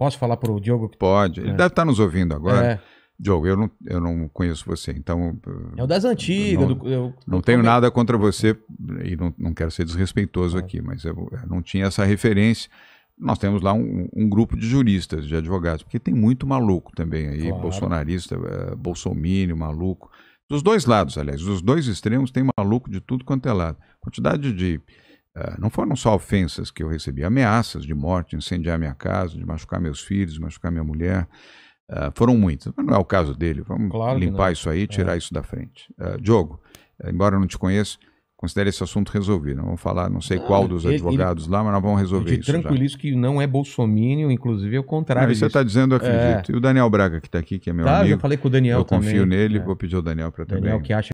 Posso falar para o Diogo? Pode. Ele é. deve estar tá nos ouvindo agora. É. Diogo, eu não, eu não conheço você, então. É o das antigas. Não, do, eu, não tenho nada contra você e não, não quero ser desrespeitoso é. aqui, mas eu, eu, não tinha essa referência. Nós temos lá um, um, grupo de juristas, de advogados, porque tem muito maluco também aí, claro. bolsonarista, é, bolsomínio, maluco. Dos dois lados, aliás, dos dois extremos tem maluco de tudo quanto é lado. Quantidade de é, não foram só ofensas que eu recebi, ameaças de morte, de incendiar minha casa, de machucar meus filhos, de machucar minha mulher. Uh, foram muitas, mas não é o caso dele. Vamos claro limpar isso aí, tirar é. isso da frente. Uh, Diogo, embora eu não te conheça, considere esse assunto resolvido. Não vamos falar, não sei não, qual dos ele, advogados ele, lá, mas nós vamos resolver isso. Tranquilizo já. que não é Bolsonaro, inclusive é o contrário. Não, você está dizendo, eu acredito. É. E o Daniel Braga, que está aqui, que é meu tá, amigo. Eu falei com o Daniel. Eu também. confio nele, é. vou pedir ao Daniel para também. Daniel que acha